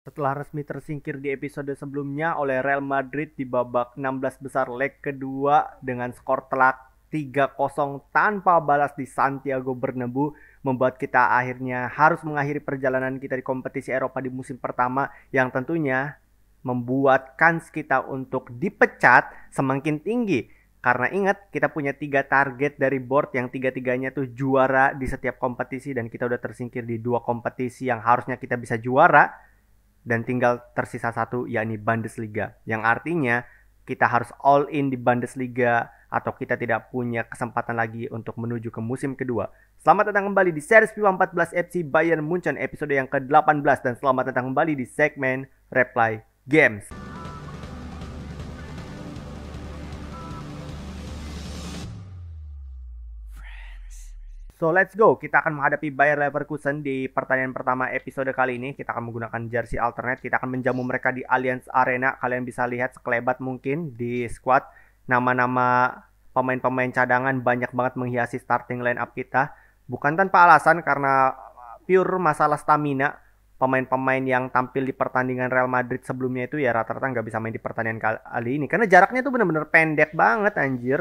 Setelah resmi tersingkir di episode sebelumnya oleh Real Madrid di babak 16 besar leg kedua dengan skor telak 3-0 tanpa balas di Santiago Bernabeu membuat kita akhirnya harus mengakhiri perjalanan kita di kompetisi Eropa di musim pertama yang tentunya membuat kans kita untuk dipecat semakin tinggi. Karena ingat kita punya tiga target dari board yang tiga-tiganya tuh juara di setiap kompetisi dan kita udah tersingkir di dua kompetisi yang harusnya kita bisa juara dan tinggal tersisa satu yakni Bundesliga. Yang artinya kita harus all in di Bundesliga atau kita tidak punya kesempatan lagi untuk menuju ke musim kedua. Selamat datang kembali di Series FIFA 14 FC Bayern Munchen episode yang ke-18 dan selamat datang kembali di segmen Reply Games. So let's go, kita akan menghadapi Bayer Leverkusen di pertandingan pertama episode kali ini. Kita akan menggunakan jersey alternate, kita akan menjamu mereka di Allianz Arena. Kalian bisa lihat sekelebat mungkin di squad. Nama-nama pemain-pemain cadangan banyak banget menghiasi starting line up kita. Bukan tanpa alasan karena pure masalah stamina. Pemain-pemain yang tampil di pertandingan Real Madrid sebelumnya itu ya rata-rata nggak bisa main di pertandingan kali ini. Karena jaraknya tuh bener-bener pendek banget anjir.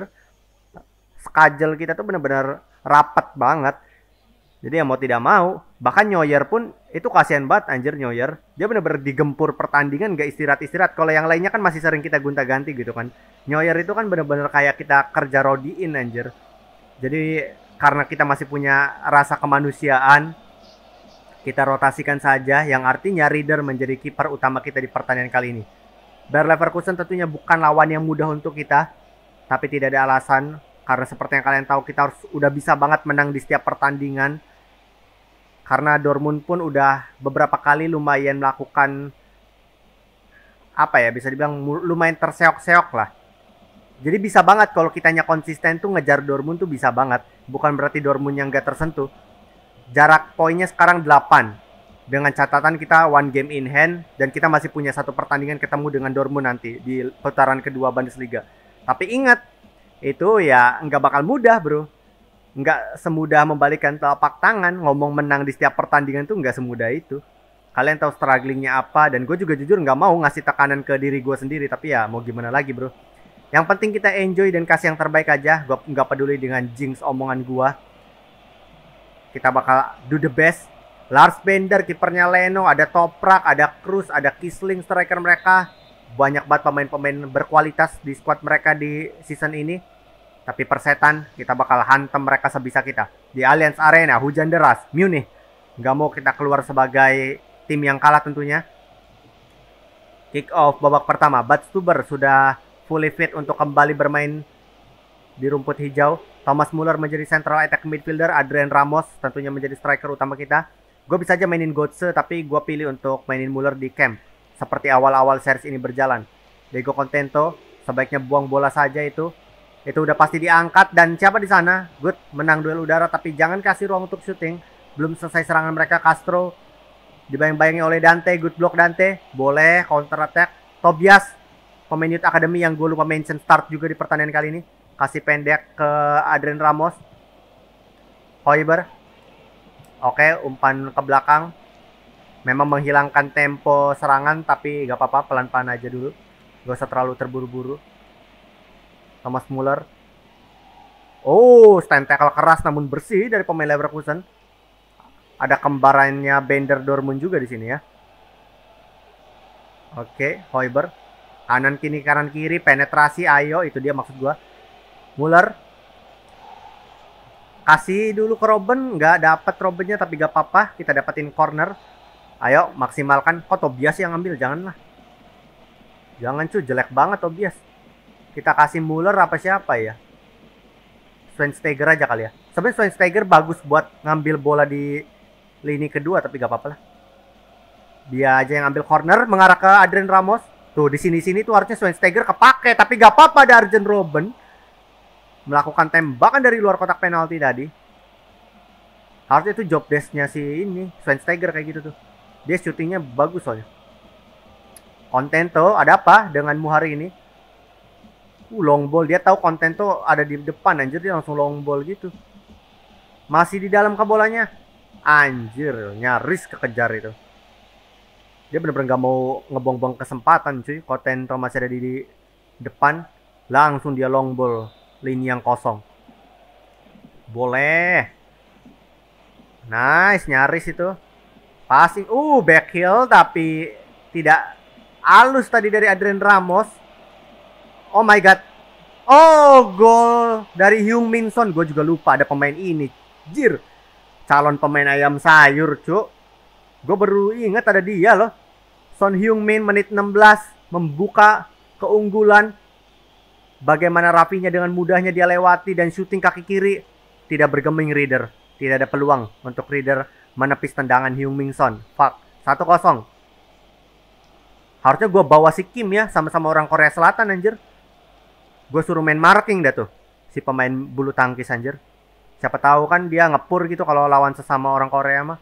Skajel kita tuh bener-bener rapat banget. Jadi yang mau tidak mau, bahkan Neuer pun itu kasihan banget anjir Neuer. Dia bener-bener digempur pertandingan gak istirahat-istirahat. Kalau yang lainnya kan masih sering kita gunta-ganti gitu kan. Neuer itu kan bener-bener kayak kita kerja rodiin anjir. Jadi karena kita masih punya rasa kemanusiaan, kita rotasikan saja yang artinya Reader menjadi kiper utama kita di pertandingan kali ini. Bayer Leverkusen tentunya bukan lawan yang mudah untuk kita, tapi tidak ada alasan karena seperti yang kalian tahu kita harus udah bisa banget menang di setiap pertandingan. Karena Dortmund pun udah beberapa kali lumayan melakukan apa ya bisa dibilang lumayan terseok-seok lah. Jadi bisa banget kalau kitanya konsisten tuh ngejar Dortmund tuh bisa banget. Bukan berarti Dortmund yang gak tersentuh. Jarak poinnya sekarang 8. Dengan catatan kita one game in hand dan kita masih punya satu pertandingan ketemu dengan Dortmund nanti di putaran kedua Bundesliga. Tapi ingat, itu ya nggak bakal mudah bro nggak semudah membalikkan telapak tangan ngomong menang di setiap pertandingan tuh nggak semudah itu kalian tahu strugglingnya apa dan gue juga jujur nggak mau ngasih tekanan ke diri gue sendiri tapi ya mau gimana lagi bro yang penting kita enjoy dan kasih yang terbaik aja gue nggak peduli dengan jinx omongan gue kita bakal do the best Lars Bender kipernya Leno ada Toprak ada Cruz ada Kisling striker mereka banyak banget pemain-pemain berkualitas di squad mereka di season ini. Tapi persetan, kita bakal hantam mereka sebisa kita. Di Allianz Arena, hujan deras, Munich. Nggak mau kita keluar sebagai tim yang kalah tentunya. Kick off babak pertama, Bud Stuber sudah fully fit untuk kembali bermain di rumput hijau. Thomas Muller menjadi central attack midfielder, Adrian Ramos tentunya menjadi striker utama kita. Gue bisa aja mainin Götze tapi gue pilih untuk mainin Muller di camp seperti awal-awal series ini berjalan. Diego Contento sebaiknya buang bola saja itu. Itu udah pasti diangkat dan siapa di sana? Good menang duel udara tapi jangan kasih ruang untuk syuting. Belum selesai serangan mereka Castro dibayang-bayangi oleh Dante, good block Dante. Boleh counter attack. Tobias pemain youth academy yang gue lupa mention start juga di pertandingan kali ini. Kasih pendek ke Adrian Ramos. Hoiber. Oke, umpan ke belakang memang menghilangkan tempo serangan tapi gak apa-apa pelan-pelan aja dulu gak usah terlalu terburu-buru Thomas Muller oh stand tackle keras namun bersih dari pemain Leverkusen ada kembarannya Bender Dortmund juga di sini ya oke Hoiber kanan kini kanan kiri penetrasi ayo itu dia maksud gua Muller kasih dulu ke Robin nggak dapat Robinnya tapi gak apa-apa kita dapetin corner ayo maksimalkan kok oh, Tobias yang ngambil janganlah jangan cu jelek banget Tobias kita kasih Muller apa siapa ya Schweinsteiger aja kali ya sebenarnya Schweinsteiger bagus buat ngambil bola di lini kedua tapi gak apa-apa lah dia aja yang ambil corner mengarah ke Adrian Ramos tuh di sini sini tuh harusnya Schweinsteiger kepake tapi gak apa-apa ada Arjen Robben melakukan tembakan dari luar kotak penalti tadi harusnya itu job desknya si ini Schweinsteiger kayak gitu tuh dia syutingnya bagus soalnya. Konten tuh ada apa denganmu hari ini? Uh, long ball. Dia tahu konten tuh ada di depan anjir dia langsung long ball gitu. Masih di dalam ke bolanya. Anjir, nyaris kekejar itu. Dia bener-bener gak mau ngebong-bong kesempatan cuy. Konten tuh masih ada di, di depan. Langsung dia long ball. Lini yang kosong. Boleh. Nice, nyaris itu. Passing. Uh, back heel tapi tidak halus tadi dari Adrian Ramos. Oh my god. Oh, gol dari Hyung Min Son. Gue juga lupa ada pemain ini. Jir. Calon pemain ayam sayur, cuk. Gue baru ingat ada dia loh. Son Hyung Min menit 16 membuka keunggulan. Bagaimana rapinya dengan mudahnya dia lewati dan syuting kaki kiri. Tidak bergeming Reader. Tidak ada peluang untuk Reader menepis tendangan Hyung Ming son Fuck. 1-0. Harusnya gue bawa si Kim ya, sama-sama orang Korea Selatan anjir. Gue suruh main marking dah tuh, si pemain bulu tangkis anjir. Siapa tahu kan dia ngepur gitu kalau lawan sesama orang Korea mah.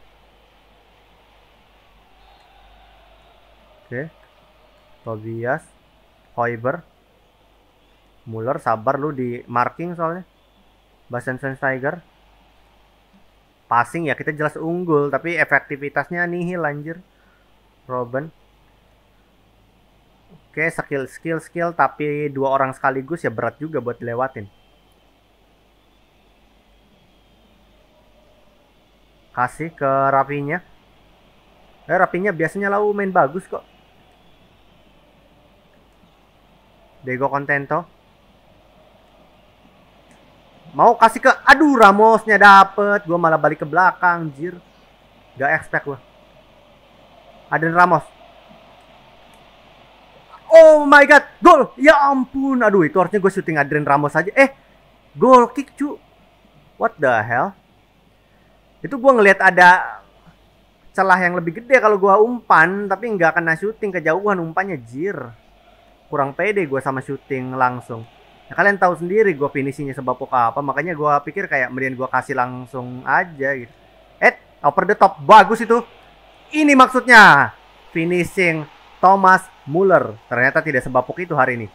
Oke. Tobias, Hoiber, Muller sabar lu di marking soalnya. Basen Tiger passing ya kita jelas unggul tapi efektivitasnya nihil lanjir Robin oke skill skill skill tapi dua orang sekaligus ya berat juga buat dilewatin kasih ke rapinya eh rapinya biasanya lau main bagus kok Dego Contento Mau kasih ke aduh Ramosnya dapet, gue malah balik ke belakang, jir. Gak expect gua. Ada Ramos. Oh my god, gol. Ya ampun. Aduh, itu harusnya gue syuting Adrian Ramos aja. Eh, gol kick, cu. What the hell? Itu gue ngelihat ada celah yang lebih gede kalau gue umpan, tapi nggak kena syuting kejauhan umpannya jir. Kurang pede gue sama syuting langsung ya, kalian tahu sendiri gue finishingnya sebab apa makanya gue pikir kayak mendingan gue kasih langsung aja gitu eh over the top bagus itu ini maksudnya finishing Thomas Muller ternyata tidak sebapuk itu hari ini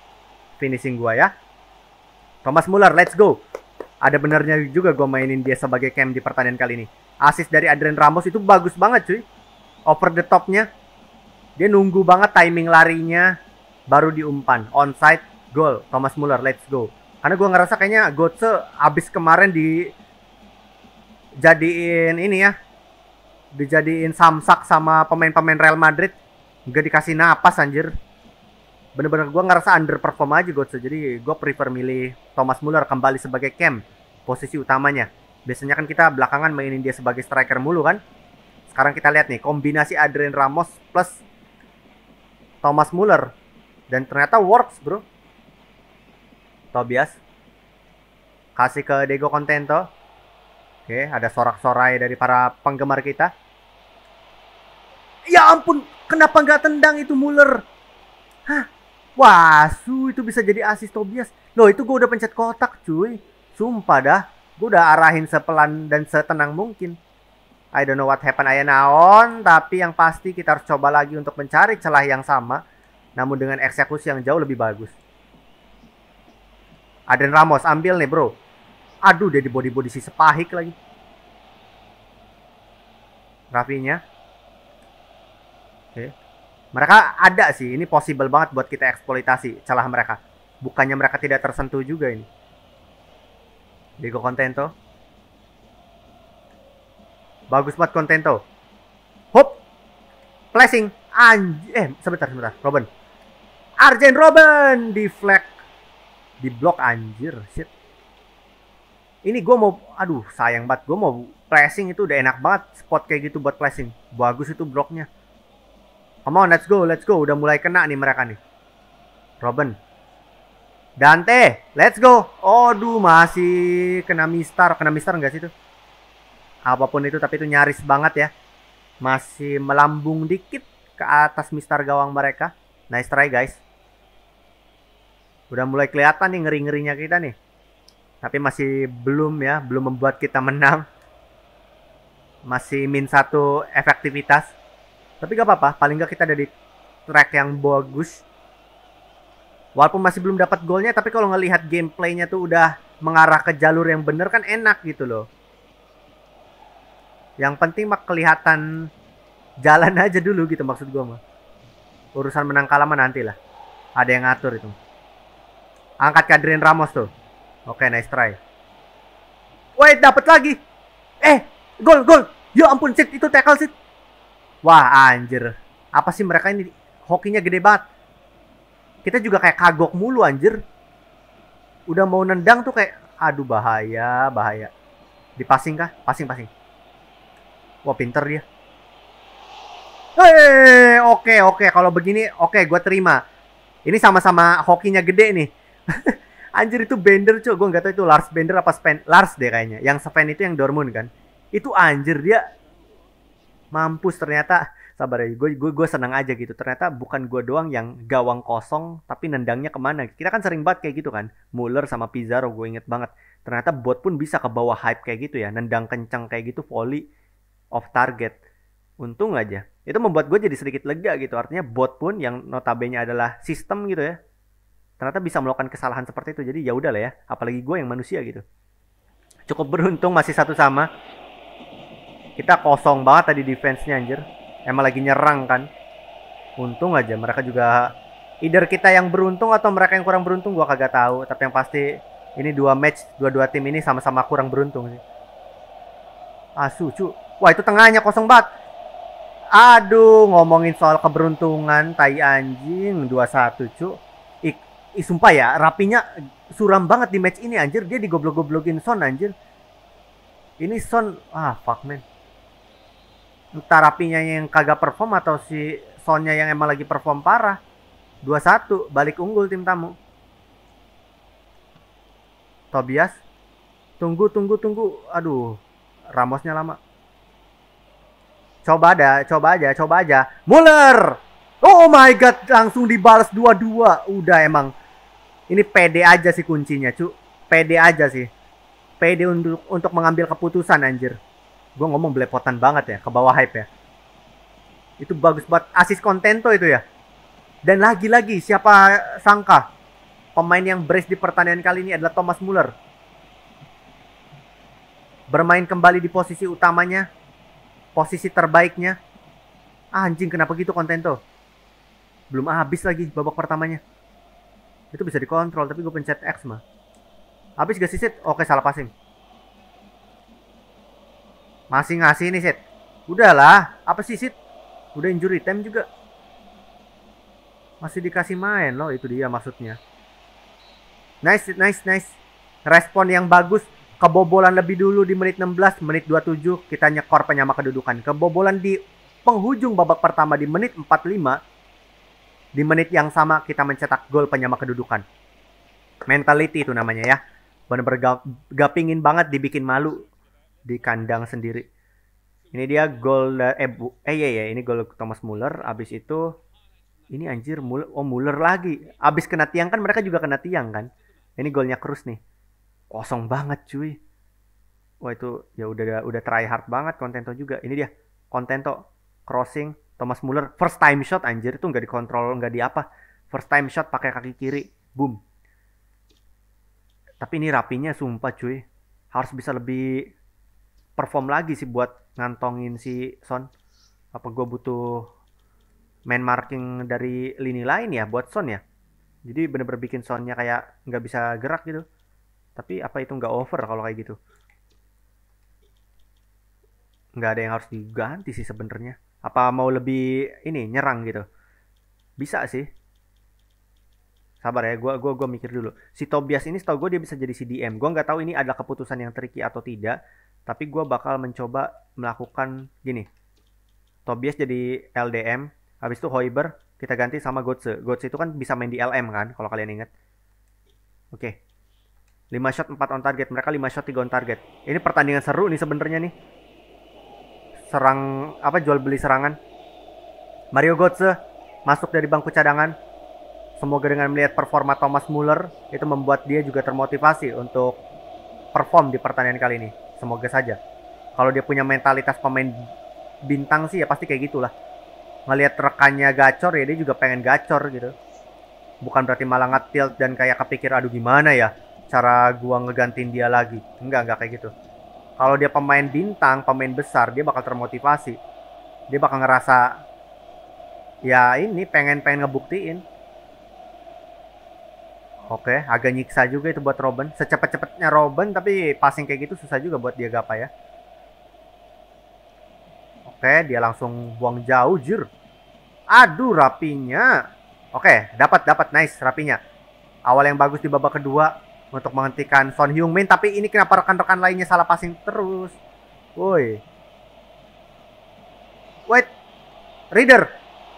finishing gue ya Thomas Muller let's go ada benernya juga gue mainin dia sebagai cam di pertandingan kali ini Asis dari Adrian Ramos itu bagus banget cuy over the topnya dia nunggu banget timing larinya baru diumpan onside Gol Thomas Muller, let's go. Karena gue ngerasa kayaknya Gotse abis kemarin di jadiin ini ya, dijadiin samsak sama pemain-pemain Real Madrid, gak dikasih napas anjir. Bener-bener gue ngerasa underperform aja Gotse, jadi gue prefer milih Thomas Muller kembali sebagai camp posisi utamanya. Biasanya kan kita belakangan mainin dia sebagai striker mulu kan. Sekarang kita lihat nih kombinasi Adrian Ramos plus Thomas Muller dan ternyata works bro Tobias. Kasih ke Diego Contento. Oke, ada sorak-sorai dari para penggemar kita. Ya ampun, kenapa nggak tendang itu Muller? Hah, su itu bisa jadi asis Tobias. Loh, itu gue udah pencet kotak cuy. Sumpah dah, gue udah arahin sepelan dan setenang mungkin. I don't know what happened ayah naon, tapi yang pasti kita harus coba lagi untuk mencari celah yang sama, namun dengan eksekusi yang jauh lebih bagus. Adrian Ramos ambil nih bro. Aduh dia di body body si sepahik lagi. Rafinya. Oke. Mereka ada sih, ini possible banget buat kita eksploitasi celah mereka. Bukannya mereka tidak tersentuh juga ini. Diego Contento. Bagus banget Contento. Hop. Flashing. Anj eh sebentar sebentar, Robin. Arjen di deflect di blok anjir shit ini gue mau aduh sayang banget gue mau pressing itu udah enak banget spot kayak gitu buat pressing bagus itu bloknya come on let's go let's go udah mulai kena nih mereka nih Robin Dante let's go aduh masih kena mistar kena mistar enggak sih itu apapun itu tapi itu nyaris banget ya masih melambung dikit ke atas mistar gawang mereka nice try guys udah mulai kelihatan nih ngeri-ngerinya kita nih. Tapi masih belum ya, belum membuat kita menang. Masih min satu efektivitas. Tapi gak apa-apa, paling gak kita ada di track yang bagus. Walaupun masih belum dapat golnya, tapi kalau ngelihat gameplaynya tuh udah mengarah ke jalur yang bener kan enak gitu loh. Yang penting mah kelihatan jalan aja dulu gitu maksud gue mah. Urusan menang kalah mah nanti lah. Ada yang ngatur itu. Angkat Kadrin Ramos tuh. Oke, nice try. Wait, dapat lagi. Eh, gol, gol. Ya ampun, sit itu tackle sit. Wah, anjir. Apa sih mereka ini hokinya gede banget. Kita juga kayak kagok mulu anjir. Udah mau nendang tuh kayak aduh bahaya, bahaya. Dipasing kah? Pasing, pasing. Wah, pinter dia. Hei, eh, oke, okay, oke. Okay. Kalau begini, oke, okay, gue terima. Ini sama-sama hokinya gede nih anjir itu Bender cok gue nggak tahu itu Lars Bender apa Spen Lars deh kayaknya yang Sven itu yang Dortmund kan itu anjir dia mampus ternyata sabar ya gue gue gue seneng aja gitu ternyata bukan gue doang yang gawang kosong tapi nendangnya kemana kita kan sering banget kayak gitu kan Muller sama Pizarro gue inget banget ternyata bot pun bisa ke bawah hype kayak gitu ya nendang kencang kayak gitu volley off target untung aja itu membuat gue jadi sedikit lega gitu artinya bot pun yang notabene adalah sistem gitu ya ternyata bisa melakukan kesalahan seperti itu jadi ya udah lah ya apalagi gue yang manusia gitu cukup beruntung masih satu sama kita kosong banget tadi defense-nya anjir emang lagi nyerang kan untung aja mereka juga either kita yang beruntung atau mereka yang kurang beruntung gua kagak tahu tapi yang pasti ini dua match dua-dua tim ini sama-sama kurang beruntung sih asu cu wah itu tengahnya kosong banget aduh ngomongin soal keberuntungan tai anjing 21 cu Ih, sumpah ya, rapinya suram banget di match ini anjir. Dia digoblok-goblokin Son anjir. Ini Son, ah fuck man. Entah rapinya yang kagak perform atau si Sonnya yang emang lagi perform parah. 2-1, balik unggul tim tamu. Tobias, tunggu, tunggu, tunggu. Aduh, Ramosnya lama. Coba ada, coba aja, coba aja. Muller! Oh my god, langsung dibalas dua-dua. Udah emang ini pede aja sih kuncinya cu pede aja sih pede untuk untuk mengambil keputusan anjir gue ngomong belepotan banget ya ke bawah hype ya itu bagus buat asis kontento itu ya dan lagi-lagi siapa sangka pemain yang brace di pertandingan kali ini adalah Thomas Muller bermain kembali di posisi utamanya posisi terbaiknya ah, anjing kenapa gitu kontento belum habis lagi babak pertamanya itu bisa dikontrol, tapi gue pencet X mah. Habis gak sih, set Oke, salah passing. Masih ngasih ini set Udahlah, apa sih, set Udah injury time juga. Masih dikasih main loh, itu dia maksudnya. Nice, sit nice, nice. Respon yang bagus. Kebobolan lebih dulu di menit 16, menit 27 kita nyekor penyama kedudukan. Kebobolan di penghujung babak pertama di menit 45 di menit yang sama kita mencetak gol penyama kedudukan. Mentality itu namanya ya. Benar-benar gapingin banget dibikin malu di kandang sendiri. Ini dia gol eh, bu, eh iya ya ini gol Thomas Muller. Abis itu ini anjir Muller oh Muller lagi. Abis kena tiang kan mereka juga kena tiang kan. Ini golnya Cruz nih. Kosong banget cuy. Wah itu ya udah udah try hard banget Contento juga. Ini dia Contento crossing Thomas Muller first time shot anjir itu nggak dikontrol nggak di apa first time shot pakai kaki kiri boom tapi ini rapinya sumpah cuy harus bisa lebih perform lagi sih buat ngantongin si Son apa gue butuh main marking dari lini lain ya buat Son ya jadi bener-bener bikin Sonnya kayak nggak bisa gerak gitu tapi apa itu nggak over kalau kayak gitu nggak ada yang harus diganti sih sebenarnya apa mau lebih ini nyerang gitu? Bisa sih. Sabar ya, gue gua, gua mikir dulu. Si Tobias ini setahu gue dia bisa jadi CDM. Gue nggak tahu ini adalah keputusan yang tricky atau tidak. Tapi gue bakal mencoba melakukan gini. Tobias jadi LDM. Habis itu Hoiber kita ganti sama Gotse. Gotse itu kan bisa main di LM kan, kalau kalian ingat. Oke. Okay. 5 shot 4 on target. Mereka 5 shot 3 on target. Ini pertandingan seru nih sebenarnya nih serang apa jual beli serangan. Mario Götze masuk dari bangku cadangan. Semoga dengan melihat performa Thomas Muller itu membuat dia juga termotivasi untuk perform di pertandingan kali ini. Semoga saja. Kalau dia punya mentalitas pemain bintang sih ya pasti kayak gitulah. melihat rekannya gacor ya dia juga pengen gacor gitu. Bukan berarti malah ngetilt dan kayak kepikir aduh gimana ya cara gua ngegantiin dia lagi. Enggak, enggak kayak gitu kalau dia pemain bintang pemain besar dia bakal termotivasi dia bakal ngerasa ya ini pengen pengen ngebuktiin oke agak nyiksa juga itu buat Robin secepat-cepatnya Robin tapi passing kayak gitu susah juga buat dia gapai ya oke dia langsung buang jauh jir aduh rapinya oke dapat dapat nice rapinya awal yang bagus di babak kedua untuk menghentikan Son Heung-min tapi ini kenapa rekan-rekan lainnya salah passing terus woi wait reader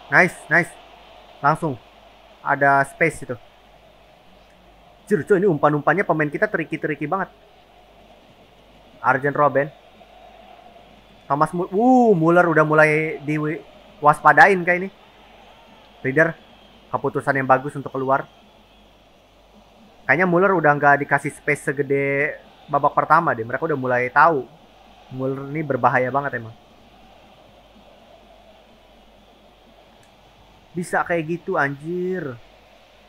nice nice langsung ada space itu Jir, cuy, ini umpan-umpannya pemain kita tricky-tricky banget. Arjen Robben. Thomas Mul uh, Muller udah mulai diwaspadain kayak ini. Reader, keputusan yang bagus untuk keluar kayaknya Muller udah nggak dikasih space segede babak pertama deh. Mereka udah mulai tahu Muller ini berbahaya banget emang. Bisa kayak gitu anjir.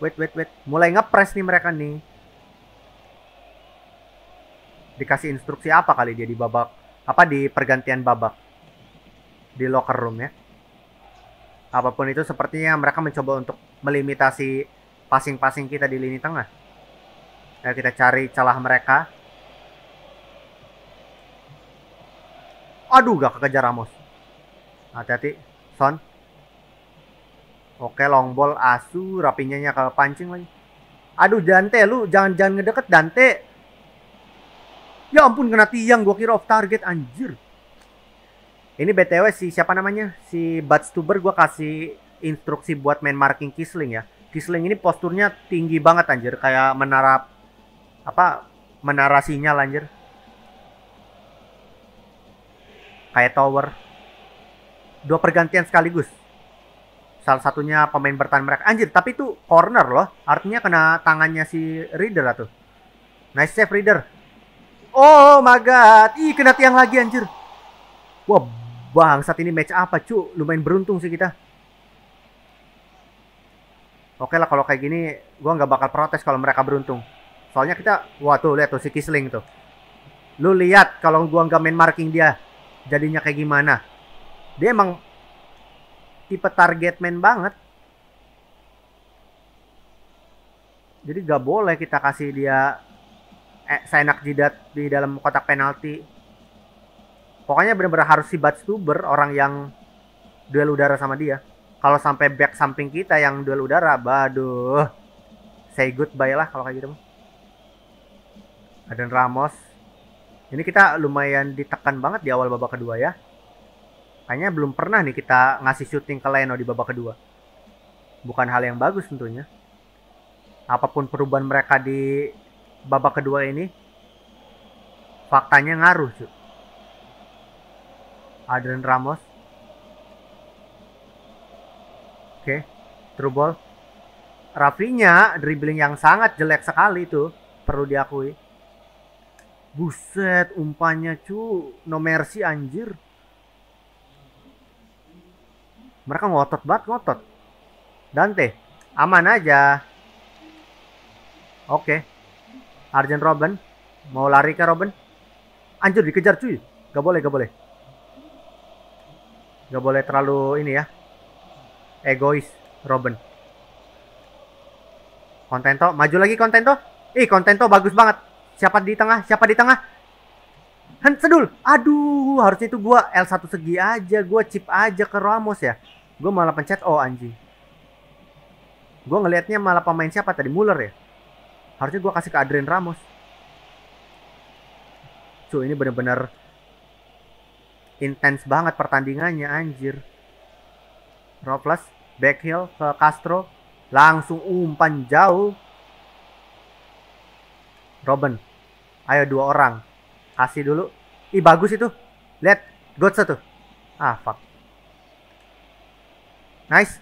Wait, wait, wait. Mulai ngepres nih mereka nih. Dikasih instruksi apa kali dia di babak? Apa di pergantian babak? Di locker room ya. Apapun itu sepertinya mereka mencoba untuk melimitasi passing-passing kita di lini tengah. Ayo kita cari celah mereka. Aduh, gak kekejar Ramos. Hati-hati, Son. Oke, long ball asu, rapinya ke pancing lagi. Aduh, Dante, lu jangan-jangan ngedeket Dante. Ya ampun, kena tiang. Gue kira off target, anjir. Ini BTW si siapa namanya? Si Batstuber gue kasih instruksi buat main marking Kisling ya. Kisling ini posturnya tinggi banget anjir, kayak menara apa menarasinya lanjir kayak tower dua pergantian sekaligus salah satunya pemain bertahan mereka anjir tapi itu corner loh artinya kena tangannya si Reader lah tuh nice save Reader oh my god ih kena tiang lagi anjir wah bang saat ini match apa cu lumayan beruntung sih kita oke lah kalau kayak gini gue nggak bakal protes kalau mereka beruntung soalnya kita wah tuh lihat tuh si Kisling tuh lu lihat kalau gua nggak main marking dia jadinya kayak gimana dia emang tipe target man banget jadi gak boleh kita kasih dia eh, seenak jidat di dalam kotak penalti pokoknya bener-bener harus si Batstuber orang yang duel udara sama dia kalau sampai back samping kita yang duel udara, baduh. Say goodbye lah kalau kayak gitu. Aden Ramos. Ini kita lumayan ditekan banget di awal babak kedua ya. Kayaknya belum pernah nih kita ngasih syuting ke Leno di babak kedua. Bukan hal yang bagus tentunya. Apapun perubahan mereka di babak kedua ini, faktanya ngaruh cuy. Adrian Ramos. Oke, okay. true ball. Rafinya dribbling yang sangat jelek sekali itu, perlu diakui. Buset, umpannya cu, no mercy anjir. Mereka ngotot banget, ngotot. Dante, aman aja. Oke. Okay. Arjen Robben, mau lari ke Robben? Anjir, dikejar cuy. Gak boleh, gak boleh. Gak boleh terlalu ini ya. Egois, Robben. Kontento, maju lagi Kontento. Ih, Kontento bagus banget. Siapa di tengah? Siapa di tengah? Han Sedul. Aduh, harusnya itu gua L1 segi aja, gua chip aja ke Ramos ya. Gua malah pencet oh anjing. Gua ngelihatnya malah pemain siapa tadi Muller ya. Harusnya gua kasih ke Adrian Ramos. Cuy, ini bener-bener intens banget pertandingannya anjir. Robles back ke Castro langsung umpan jauh Robin Ayo dua orang. Kasih dulu. Ih bagus itu. Lihat. god satu Ah fuck. Nice.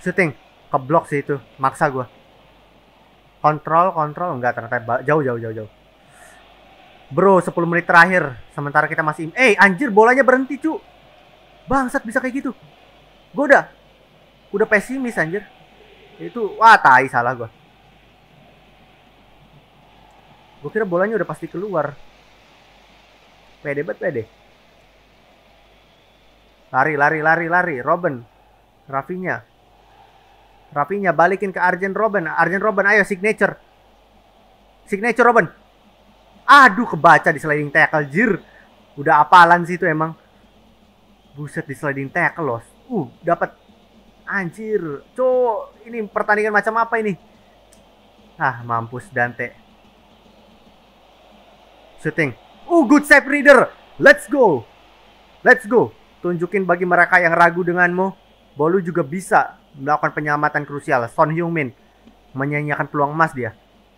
Shooting. Keblok sih itu. Maksa gue. Kontrol, kontrol. Enggak ternyata jauh, jauh, jauh, jauh. Bro, 10 menit terakhir. Sementara kita masih... Eh, hey, anjir bolanya berhenti cu. Bangsat bisa kayak gitu. Gue udah... Udah pesimis anjir. Itu... Wah, tai salah gue. Gue kira bolanya udah pasti keluar. Pede banget pede. Lari, lari, lari, lari. Robin. Rafinya. Rafinya balikin ke Arjen Robin. Arjen Robin, ayo signature. Signature Robin. Aduh, kebaca di sliding tackle. Jir. Udah apalan sih itu emang. Buset di sliding tackle loh. Uh, dapat Anjir. Cok, ini pertandingan macam apa ini? Ah, mampus Dante. Setting. Oh, good save reader. Let's go. Let's go. Tunjukin bagi mereka yang ragu denganmu. Bolu juga bisa melakukan penyelamatan krusial. Son Hyung min menyanyiakan peluang emas dia.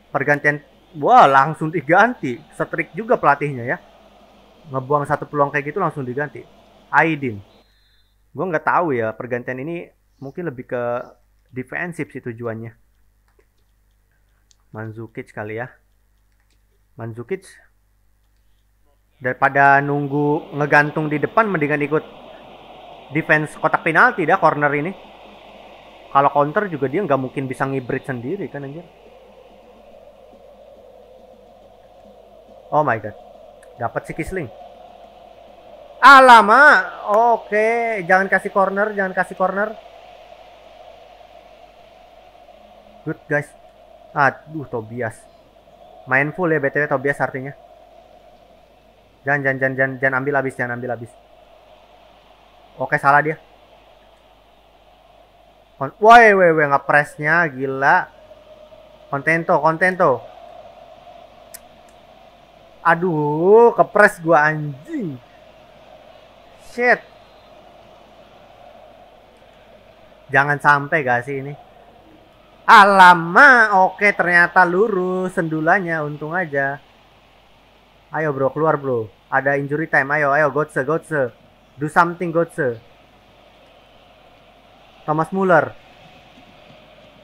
Pergantian wah langsung diganti. Setrik juga pelatihnya ya. Ngebuang satu peluang kayak gitu langsung diganti. Aidin. Gue nggak tahu ya pergantian ini mungkin lebih ke defensif sih tujuannya. Manzukic kali ya. Manzukic daripada nunggu ngegantung di depan mendingan ikut defense kotak penalti dah corner ini kalau counter juga dia nggak mungkin bisa ngibrit sendiri kan anjir oh my god dapat si Kisling Alama, oke, okay. jangan kasih corner, jangan kasih corner. Good guys. Aduh, Tobias. main full ya BTW Tobias artinya. Jangan, jangan, jangan, jangan, jangan ambil habis, jangan ambil habis. Oke, salah dia. Woi, woi, woi, ngepresnya gila. Kontento, kontento. Aduh, kepres gua anjing. Shit. Jangan sampai gak sih ini? Alamak, oke ternyata lurus sendulanya, untung aja. Ayo bro, keluar bro. Ada injury time. Ayo, ayo, Gotse, Gotse. Do something, Gotse. Thomas Muller.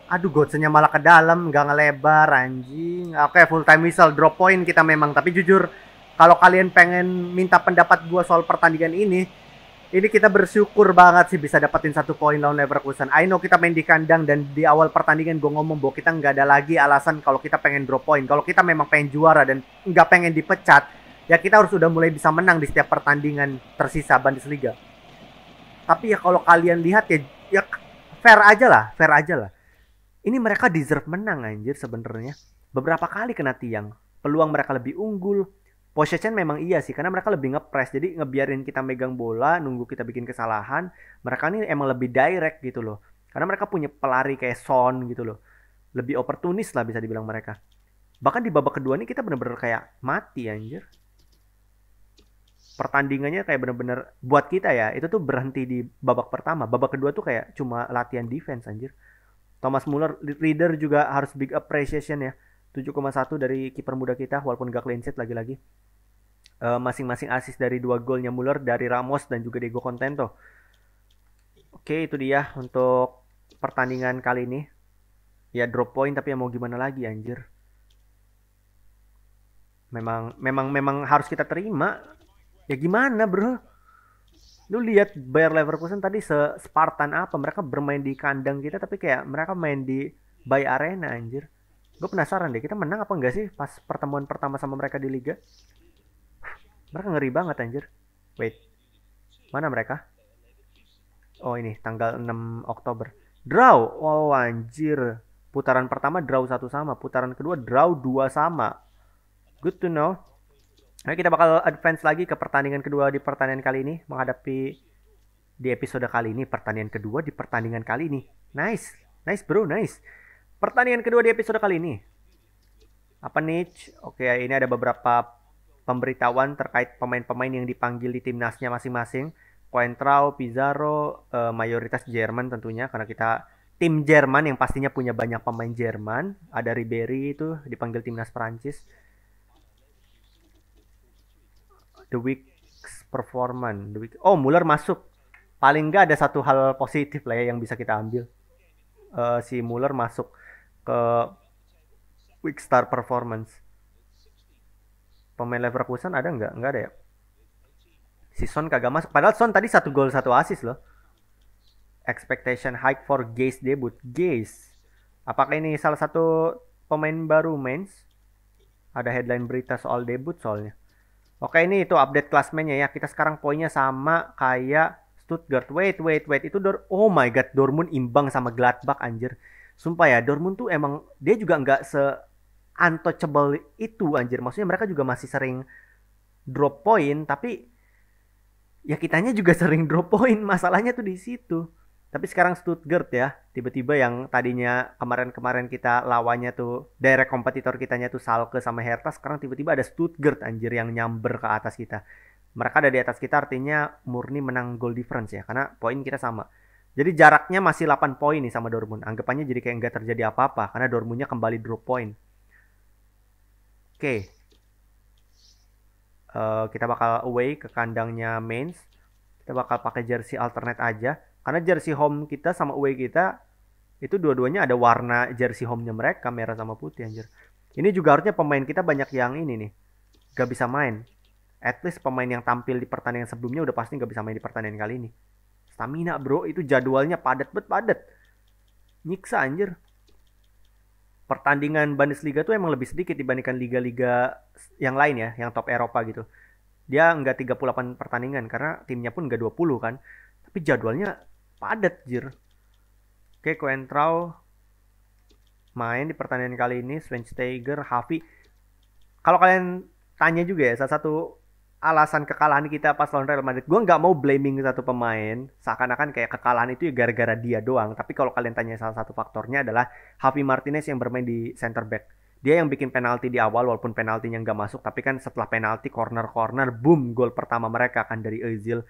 Aduh, Gotze-nya malah ke dalam, Gak ngelebar, anjing. Oke, full time whistle, drop point kita memang. Tapi jujur, kalau kalian pengen minta pendapat gue soal pertandingan ini, ini kita bersyukur banget sih bisa dapetin satu poin lawan Leverkusen. I know kita main di kandang dan di awal pertandingan gue ngomong bahwa kita nggak ada lagi alasan kalau kita pengen drop poin. Kalau kita memang pengen juara dan nggak pengen dipecat, ya kita harus sudah mulai bisa menang di setiap pertandingan tersisa Bundesliga. Tapi ya kalau kalian lihat ya, ya fair aja lah, fair aja lah. Ini mereka deserve menang anjir sebenarnya. Beberapa kali kena tiang, peluang mereka lebih unggul, possession memang iya sih karena mereka lebih ngepres jadi ngebiarin kita megang bola nunggu kita bikin kesalahan mereka ini emang lebih direct gitu loh karena mereka punya pelari kayak Son gitu loh lebih oportunis lah bisa dibilang mereka bahkan di babak kedua ini kita bener-bener kayak mati anjir pertandingannya kayak bener-bener buat kita ya itu tuh berhenti di babak pertama babak kedua tuh kayak cuma latihan defense anjir Thomas Muller leader juga harus big appreciation ya 7,1 dari kiper muda kita walaupun gak clean sheet lagi-lagi. masing eh, masing-masing asis dari dua golnya Muller dari Ramos dan juga Diego Contento. Oke, itu dia untuk pertandingan kali ini. Ya drop point tapi ya mau gimana lagi anjir. Memang memang memang harus kita terima. Ya gimana, Bro? Lu lihat Bayer Leverkusen tadi se Spartan apa? Mereka bermain di kandang kita tapi kayak mereka main di Bay Arena anjir gue penasaran deh kita menang apa enggak sih pas pertemuan pertama sama mereka di liga mereka ngeri banget anjir wait mana mereka oh ini tanggal 6 Oktober draw oh anjir putaran pertama draw satu sama putaran kedua draw dua sama good to know Nah, kita bakal advance lagi ke pertandingan kedua di pertandingan kali ini menghadapi di episode kali ini pertandingan kedua di pertandingan kali ini. Nice. Nice bro, nice. Pertandingan kedua di episode kali ini. Apa nih? Oke, ini ada beberapa pemberitahuan terkait pemain-pemain yang dipanggil di timnasnya masing-masing. Quentrao, Pizarro, eh, mayoritas Jerman tentunya karena kita tim Jerman yang pastinya punya banyak pemain Jerman. Ada Ribery itu dipanggil timnas Perancis. The week's performance, the week. Oh, Muller masuk. Paling nggak ada satu hal positif lah ya yang bisa kita ambil. Uh, si Muller masuk ke Quick star performance pemain Leverkusen ada nggak nggak ada ya si Son kagak masuk padahal Son tadi satu gol satu asis loh expectation hike for Gaze debut Gaze apakah ini salah satu pemain baru mens? ada headline berita soal debut soalnya Oke ini itu update klasmennya ya. Kita sekarang poinnya sama kayak Stuttgart. Wait, wait, wait. Itu Dor oh my god, Dortmund imbang sama Gladbach anjir sumpah ya Dortmund tuh emang dia juga nggak se untouchable itu anjir maksudnya mereka juga masih sering drop point tapi ya kitanya juga sering drop point masalahnya tuh di situ tapi sekarang Stuttgart ya tiba-tiba yang tadinya kemarin-kemarin kita lawannya tuh direct kompetitor kitanya tuh Salke sama Hertha sekarang tiba-tiba ada Stuttgart anjir yang nyamber ke atas kita mereka ada di atas kita artinya murni menang goal difference ya karena poin kita sama jadi jaraknya masih 8 poin nih sama Dortmund. Anggapannya jadi kayak nggak terjadi apa-apa karena Dortmundnya kembali drop point. Oke. Okay. Uh, eh, kita bakal away ke kandangnya Mainz. Kita bakal pakai jersey alternate aja karena jersey home kita sama away kita itu dua-duanya ada warna jersey home-nya mereka merah sama putih anjir. Ini juga harusnya pemain kita banyak yang ini nih. Gak bisa main. At least pemain yang tampil di pertandingan sebelumnya udah pasti gak bisa main di pertandingan kali ini stamina bro itu jadwalnya padat bet padat nyiksa anjir pertandingan Bundesliga tuh emang lebih sedikit dibandingkan liga-liga yang lain ya yang top Eropa gitu dia nggak 38 pertandingan karena timnya pun nggak 20 kan tapi jadwalnya padat jir oke Quentrao main di pertandingan kali ini Schweinsteiger Havi kalau kalian tanya juga ya salah satu alasan kekalahan kita pas lawan Real Madrid, gue nggak mau blaming satu pemain. Seakan-akan kayak kekalahan itu ya gara-gara dia doang. Tapi kalau kalian tanya salah satu faktornya adalah Javi Martinez yang bermain di center back. Dia yang bikin penalti di awal walaupun penaltinya nggak masuk. Tapi kan setelah penalti corner-corner, boom, gol pertama mereka kan dari Özil.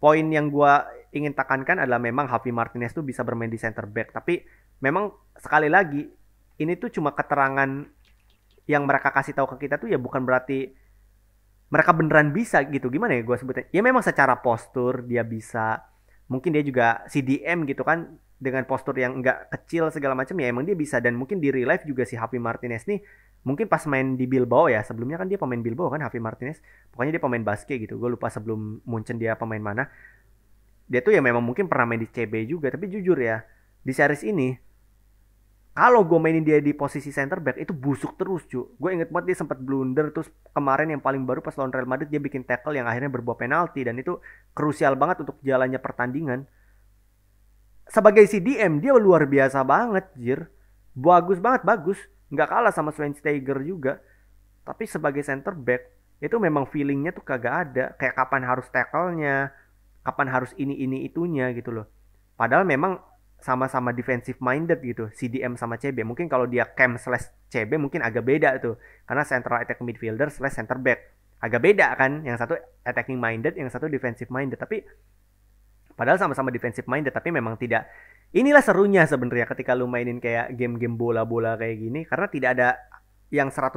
Poin yang gue ingin tekankan adalah memang Javi Martinez tuh bisa bermain di center back. Tapi memang sekali lagi ini tuh cuma keterangan yang mereka kasih tahu ke kita tuh ya bukan berarti mereka beneran bisa gitu gimana ya gue sebutnya ya memang secara postur dia bisa mungkin dia juga CDM gitu kan dengan postur yang enggak kecil segala macam ya emang dia bisa dan mungkin di real life juga si Happy Martinez nih mungkin pas main di Bilbao ya sebelumnya kan dia pemain Bilbao kan Happy Martinez pokoknya dia pemain basket gitu gue lupa sebelum Munchen dia pemain mana dia tuh ya memang mungkin pernah main di CB juga tapi jujur ya di series ini kalau gue mainin dia di posisi center back itu busuk terus cu gue inget banget dia sempat blunder terus kemarin yang paling baru pas lawan Real Madrid dia bikin tackle yang akhirnya berbuah penalti dan itu krusial banget untuk jalannya pertandingan sebagai CDM dia luar biasa banget jir bagus banget bagus nggak kalah sama Schweinsteiger juga tapi sebagai center back itu memang feelingnya tuh kagak ada kayak kapan harus tackle-nya kapan harus ini ini itunya gitu loh padahal memang sama-sama defensive minded gitu CDM sama CB mungkin kalau dia cam slash CB mungkin agak beda tuh karena central attack midfielder slash center back agak beda kan yang satu attacking minded yang satu defensive minded tapi padahal sama-sama defensive minded tapi memang tidak inilah serunya sebenarnya ketika lu mainin kayak game-game bola-bola kayak gini karena tidak ada yang 100%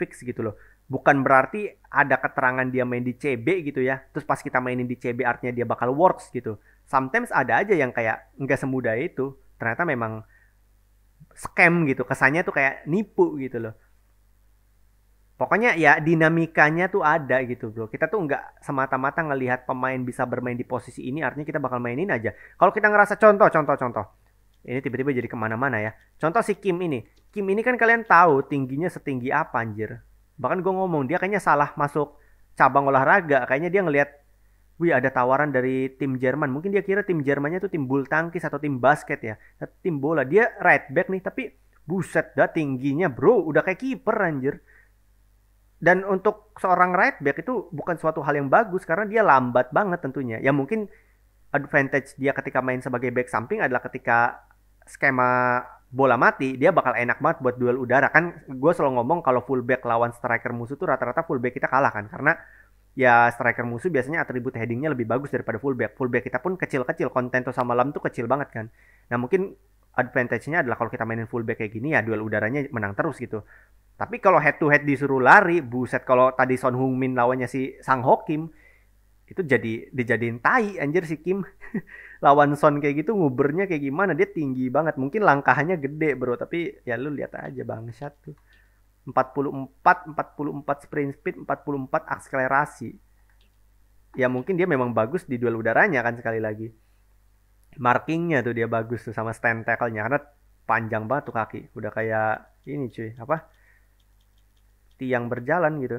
fix gitu loh bukan berarti ada keterangan dia main di CB gitu ya terus pas kita mainin di CB artinya dia bakal works gitu sometimes ada aja yang kayak nggak semudah itu ternyata memang scam gitu kesannya tuh kayak nipu gitu loh pokoknya ya dinamikanya tuh ada gitu bro kita tuh nggak semata-mata ngelihat pemain bisa bermain di posisi ini artinya kita bakal mainin aja kalau kita ngerasa contoh contoh contoh ini tiba-tiba jadi kemana-mana ya contoh si Kim ini Kim ini kan kalian tahu tingginya setinggi apa anjir bahkan gue ngomong dia kayaknya salah masuk cabang olahraga kayaknya dia ngelihat wih ada tawaran dari tim Jerman. Mungkin dia kira tim Jermannya itu tim bulu tangkis atau tim basket ya, tim bola. Dia right back nih, tapi buset dah tingginya bro, udah kayak kiper anjir. Dan untuk seorang right back itu bukan suatu hal yang bagus karena dia lambat banget tentunya. Ya mungkin advantage dia ketika main sebagai back samping adalah ketika skema bola mati dia bakal enak banget buat duel udara kan gue selalu ngomong kalau fullback lawan striker musuh tuh rata-rata fullback kita kalah kan karena ya striker musuh biasanya atribut headingnya lebih bagus daripada fullback. Fullback kita pun kecil-kecil, konten sama Lam tuh kecil banget kan. Nah mungkin advantage-nya adalah kalau kita mainin fullback kayak gini ya duel udaranya menang terus gitu. Tapi kalau head to head disuruh lari, buset kalau tadi Son Hung Min lawannya si Sang Ho Kim itu jadi dijadiin tai anjir si Kim lawan Son kayak gitu ngubernya kayak gimana dia tinggi banget mungkin langkahnya gede bro tapi ya lu lihat aja bangsat tuh 44 44 sprint speed 44 akselerasi ya mungkin dia memang bagus di duel udaranya kan sekali lagi markingnya tuh dia bagus tuh sama stand tackle-nya karena panjang banget tuh kaki udah kayak ini cuy apa tiang berjalan gitu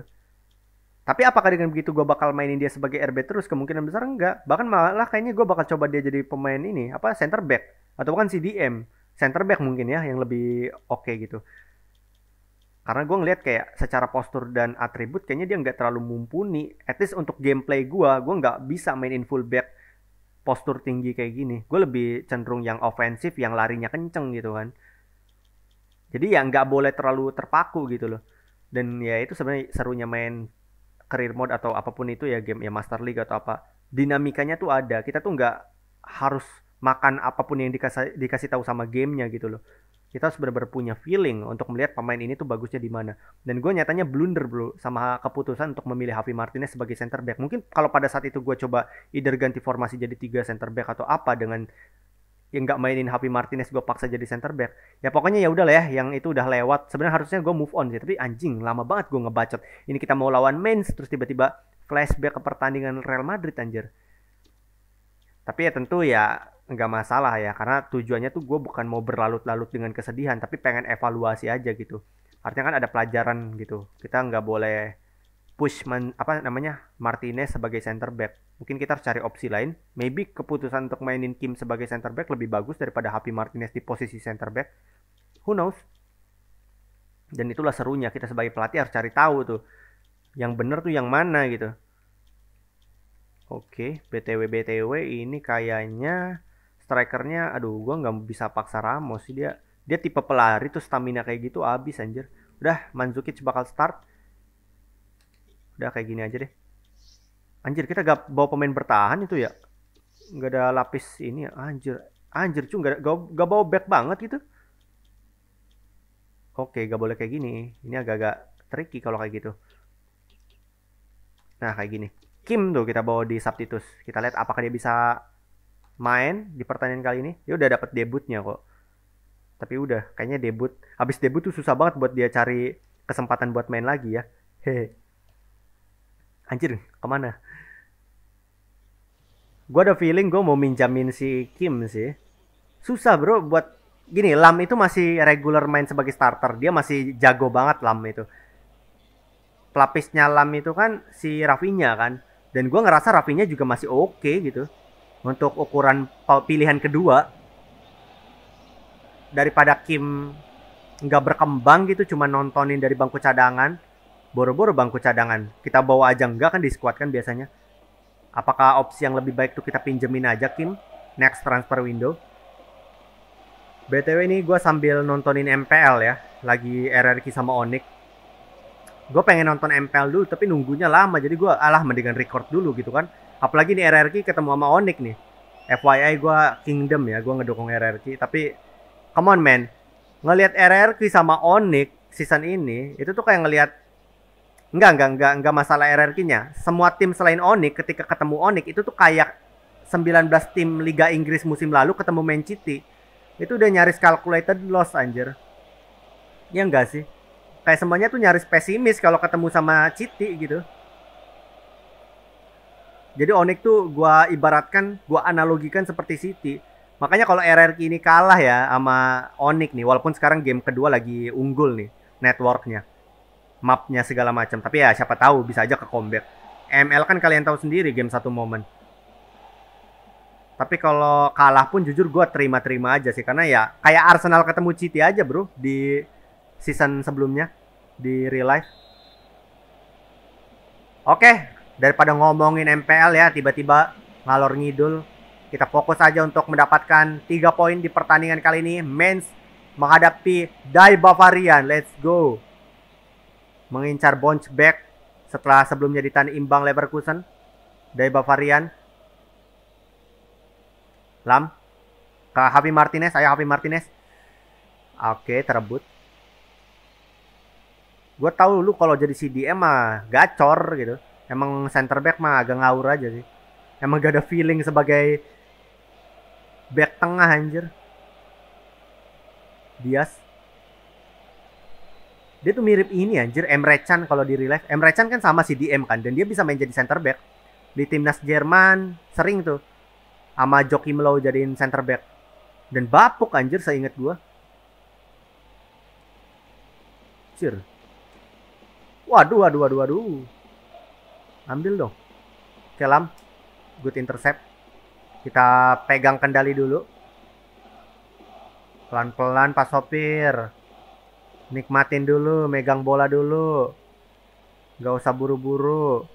tapi apakah dengan begitu gue bakal mainin dia sebagai RB terus kemungkinan besar enggak bahkan malah kayaknya gue bakal coba dia jadi pemain ini apa center back atau kan CDM center back mungkin ya yang lebih oke okay gitu karena gue ngeliat kayak secara postur dan atribut kayaknya dia nggak terlalu mumpuni at least untuk gameplay gue gue nggak bisa main mainin fullback postur tinggi kayak gini gue lebih cenderung yang ofensif yang larinya kenceng gitu kan jadi ya nggak boleh terlalu terpaku gitu loh dan ya itu sebenarnya serunya main career mode atau apapun itu ya game ya master league atau apa dinamikanya tuh ada kita tuh nggak harus makan apapun yang dikasih dikasih tahu sama gamenya gitu loh kita harus benar-benar punya feeling untuk melihat pemain ini tuh bagusnya di mana. Dan gue nyatanya blunder bro sama keputusan untuk memilih Javi Martinez sebagai center back. Mungkin kalau pada saat itu gue coba either ganti formasi jadi tiga center back atau apa dengan yang nggak mainin Javi Martinez gue paksa jadi center back. Ya pokoknya ya udah lah ya, yang itu udah lewat. Sebenarnya harusnya gue move on sih, tapi anjing lama banget gue ngebacot. Ini kita mau lawan Mainz terus tiba-tiba flashback ke pertandingan Real Madrid anjir. Tapi ya tentu ya nggak masalah ya karena tujuannya tuh gue bukan mau berlalu-lalu dengan kesedihan tapi pengen evaluasi aja gitu artinya kan ada pelajaran gitu kita nggak boleh push man, apa namanya Martinez sebagai center back mungkin kita harus cari opsi lain maybe keputusan untuk mainin Kim sebagai center back lebih bagus daripada Happy Martinez di posisi center back who knows dan itulah serunya kita sebagai pelatih harus cari tahu tuh yang bener tuh yang mana gitu oke btw btw ini kayaknya strikernya aduh gue nggak bisa paksa Ramos sih dia dia tipe pelari tuh stamina kayak gitu habis anjir udah Manzukic bakal start udah kayak gini aja deh anjir kita gak bawa pemain bertahan itu ya nggak ada lapis ini ya anjir anjir cuy gak, gak, gak bawa back banget gitu oke gak boleh kayak gini ini agak-agak tricky kalau kayak gitu nah kayak gini Kim tuh kita bawa di subtitus kita lihat apakah dia bisa main di pertandingan kali ini dia udah dapat debutnya kok tapi udah kayaknya debut habis debut tuh susah banget buat dia cari kesempatan buat main lagi ya hehe anjir kemana gua ada feeling gua mau minjamin si Kim sih susah bro buat gini Lam itu masih regular main sebagai starter dia masih jago banget Lam itu pelapisnya Lam itu kan si Rafinya kan dan gua ngerasa Rafinya juga masih oke okay, gitu untuk ukuran pilihan kedua daripada Kim nggak berkembang gitu cuma nontonin dari bangku cadangan boro-boro bangku cadangan kita bawa aja nggak kan diskuatkan biasanya apakah opsi yang lebih baik tuh kita pinjemin aja Kim next transfer window BTW ini gue sambil nontonin MPL ya lagi RRQ sama Onyx gue pengen nonton MPL dulu tapi nunggunya lama jadi gue alah mendingan record dulu gitu kan apalagi nih RRQ ketemu sama Onyx nih FYI gue Kingdom ya gue ngedukung RRQ tapi come on man ngelihat RRQ sama Onyx season ini itu tuh kayak ngelihat enggak enggak enggak enggak masalah RRQ-nya semua tim selain Onyx ketika ketemu Onyx itu tuh kayak 19 tim Liga Inggris musim lalu ketemu Man City itu udah nyaris calculated loss anjir ya enggak sih kayak semuanya tuh nyaris pesimis kalau ketemu sama Citi gitu jadi Onyx tuh gua ibaratkan, gua analogikan seperti City. Makanya kalau RRQ ini kalah ya sama Onyx nih, walaupun sekarang game kedua lagi unggul nih networknya, mapnya segala macam. Tapi ya siapa tahu bisa aja ke comeback. ML kan kalian tahu sendiri game satu momen. Tapi kalau kalah pun jujur gue terima-terima aja sih karena ya kayak Arsenal ketemu City aja bro di season sebelumnya di real life. Oke, daripada ngomongin MPL ya tiba-tiba ngalor ngidul kita fokus aja untuk mendapatkan 3 poin di pertandingan kali ini Mens menghadapi Dai Bavarian let's go mengincar bounce back setelah sebelumnya ditahan imbang Leverkusen Dai Bavarian Lam ke Javi Martinez ayo Javi Martinez oke terebut gue tahu lu kalau jadi CDM mah gacor gitu Emang center back mah agak ngawur aja sih. Emang gak ada feeling sebagai back tengah anjir. Dias. Dia tuh mirip ini anjir Emre Can kalau di relief Emre Can kan sama si DM kan dan dia bisa main jadi center back. Di timnas Jerman sering tuh sama Joki Melau jadiin center back. Dan bapuk anjir saya ingat gua. Cir. Waduh, waduh, waduh, waduh. Ambil dong. kelam Good intercept. Kita pegang kendali dulu. Pelan-pelan pas Sopir. Nikmatin dulu, megang bola dulu. Gak usah buru-buru.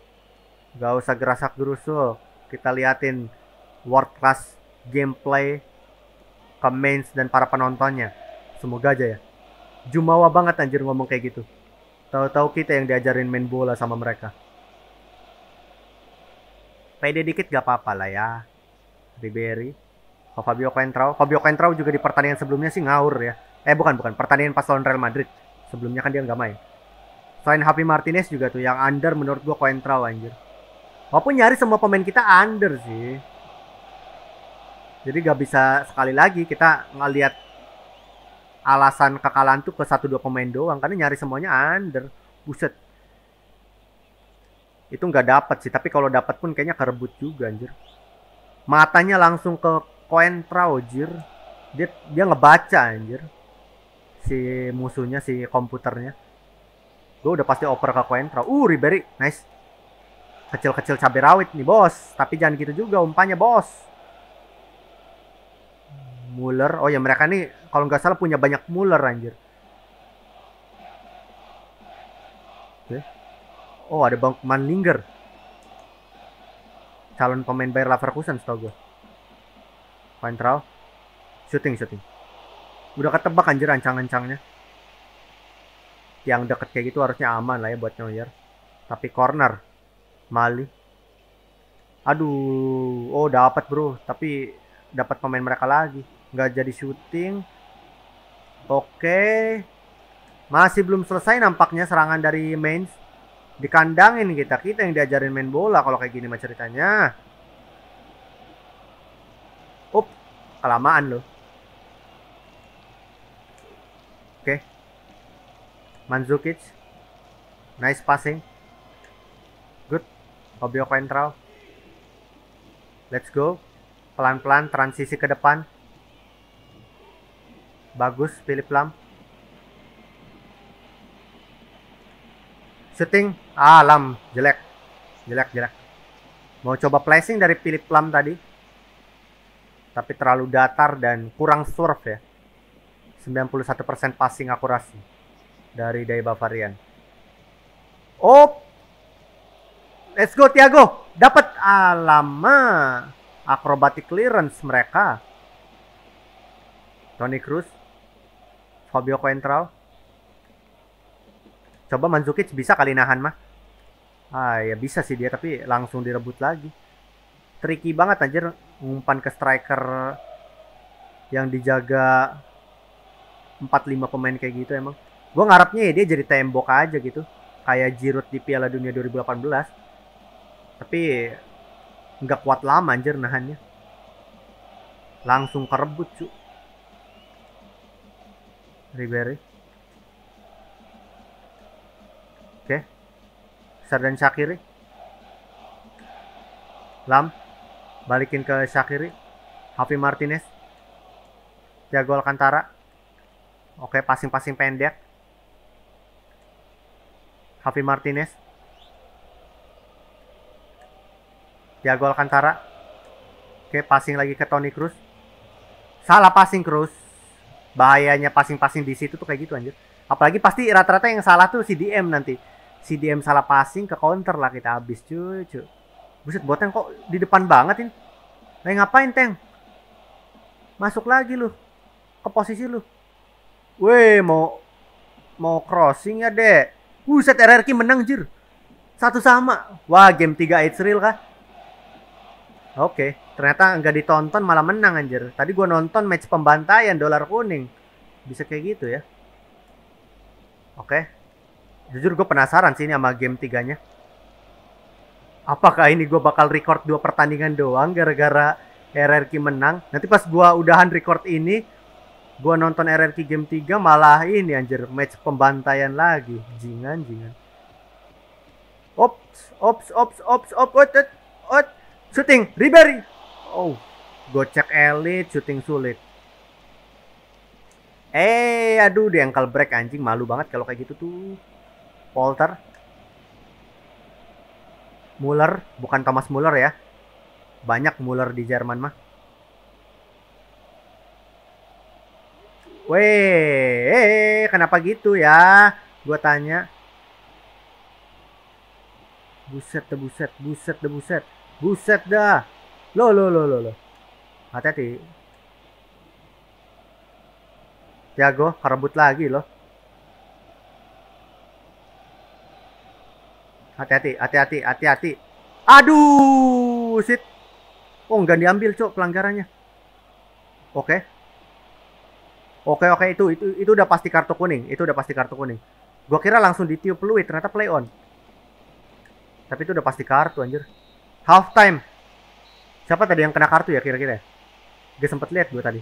Gak usah gerasak gerusul Kita liatin world class gameplay ke dan para penontonnya. Semoga aja ya. Jumawa banget anjir ngomong kayak gitu. Tahu-tahu kita yang diajarin main bola sama mereka pede dikit gak apa-apa lah ya Ribery oh, Fabio Quintrao. Fabio Quintrao juga di pertandingan sebelumnya sih ngaur ya eh bukan bukan pertandingan pas lawan Real Madrid sebelumnya kan dia nggak main selain Happy Martinez juga tuh yang under menurut gue Quintrao anjir walaupun nyari semua pemain kita under sih jadi gak bisa sekali lagi kita ngeliat alasan kekalahan tuh ke satu dua pemain doang karena nyari semuanya under buset itu nggak dapat sih tapi kalau dapat pun kayaknya kerebut juga anjir matanya langsung ke koin jir dia dia ngebaca anjir si musuhnya si komputernya gue udah pasti oper ke Coentrao uh Ribery nice kecil-kecil cabai rawit nih bos tapi jangan gitu juga umpanya bos Muller oh ya mereka nih kalau nggak salah punya banyak Muller anjir Oke. Oh, ada Bang Manlinger. Calon pemain Bayer Leverkusen setahu gue. Ventral. Shooting, shooting. Udah ketebak anjir ancang-ancangnya. Yang deket kayak gitu harusnya aman lah ya buat Neuer. Tapi corner. Mali. Aduh, oh dapat bro, tapi dapat pemain mereka lagi. Nggak jadi syuting. Oke. Masih belum selesai nampaknya serangan dari Mainz dikandangin kita kita yang diajarin main bola kalau kayak gini mah ceritanya up kelamaan loh oke okay. Manzukic nice passing good Fabio Quentral let's go pelan-pelan transisi ke depan bagus Philip Lam shooting ah jelek jelek jelek mau coba placing dari Philip Lam tadi tapi terlalu datar dan kurang surf ya 91% passing akurasi dari Dai Bavarian oh let's go Tiago dapat alama akrobatik clearance mereka Tony Cruz Fabio Coentrao Coba Manzukic bisa kali nahan mah. Ah ya bisa sih dia tapi langsung direbut lagi. Tricky banget anjir ngumpan ke striker yang dijaga 4-5 pemain kayak gitu emang. Gue ngarapnya ya dia jadi tembok aja gitu. Kayak Giroud di Piala Dunia 2018. Tapi nggak kuat lama anjir nahannya. Langsung kerebut cu. Ribery. Sardan Syakiri. Lam. Balikin ke Syakiri. Hafi Martinez. Jago Alcantara. Oke, passing-passing pendek. Hafi Martinez. Jago Alcantara. Oke, passing lagi ke Tony Cruz. Salah passing Cruz. Bahayanya passing-passing di situ tuh kayak gitu anjir. Apalagi pasti rata-rata yang salah tuh si DM nanti CDM salah passing ke counter lah kita habis cuy cuy buset yang kok di depan banget ini eh ngapain teng masuk lagi lu ke posisi lu weh mau mau crossing ya dek buset RRQ menang jir satu sama wah game 3 it's real kah oke ternyata nggak ditonton malah menang anjir tadi gua nonton match pembantaian dolar kuning bisa kayak gitu ya oke okay. Jujur gue penasaran sih ini sama game tiganya. Apakah ini gue bakal record dua pertandingan doang gara-gara RRQ menang? Nanti pas gue udahan record ini, gue nonton RRQ game 3 malah ini anjir match pembantaian lagi. Jingan, jingan. Ops, ops, ops, ops, ops, ops, ops, ops. Shooting, Ribery. Oh, gocek elit, shooting sulit. Eh, aduh, dengkal break anjing malu banget kalau kayak gitu tuh. Walter Muller, bukan Thomas Muller ya. Banyak Muller di Jerman mah. Weh, eh, kenapa gitu ya? Gua tanya. Buset deh, buset, buset deh, buset. Buset dah. Lo, lo, lo, lo, lo. Hati-hati. Tiago, rebut lagi loh. Hati-hati, hati-hati, hati-hati. Aduh, sit. Oh, nggak diambil, Cok, pelanggarannya. Oke. Okay. Oke, okay, oke, okay, itu itu itu udah pasti kartu kuning, itu udah pasti kartu kuning. Gue kira langsung ditiup peluit, ternyata play on. Tapi itu udah pasti kartu anjir. Half time. Siapa tadi yang kena kartu ya kira-kira? Gue ya? sempet lihat gue tadi.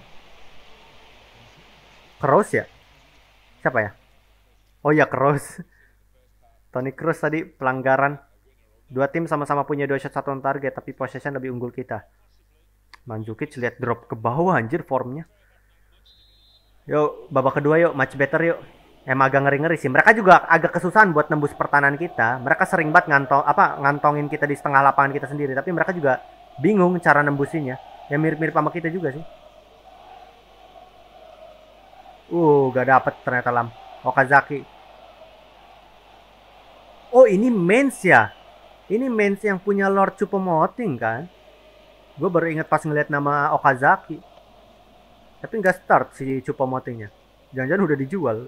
Cross ya? Siapa ya? Oh ya Cross. Toni Kroos tadi pelanggaran. Dua tim sama-sama punya dua shot satu on target tapi possession lebih unggul kita. Manjukic lihat drop ke bawah anjir formnya. Yuk, babak kedua yuk, much better yuk. Emang agak ngeri-ngeri sih. Mereka juga agak kesusahan buat nembus pertahanan kita. Mereka sering banget ngantong apa ngantongin kita di setengah lapangan kita sendiri, tapi mereka juga bingung cara nembusinnya. Ya mirip-mirip sama kita juga sih. Uh, gak dapet ternyata Lam. Okazaki oh ini Mens ya ini Mens yang punya Lord Chupomoting kan gue baru inget pas ngeliat nama Okazaki tapi nggak start si Chupomotingnya jangan-jangan udah dijual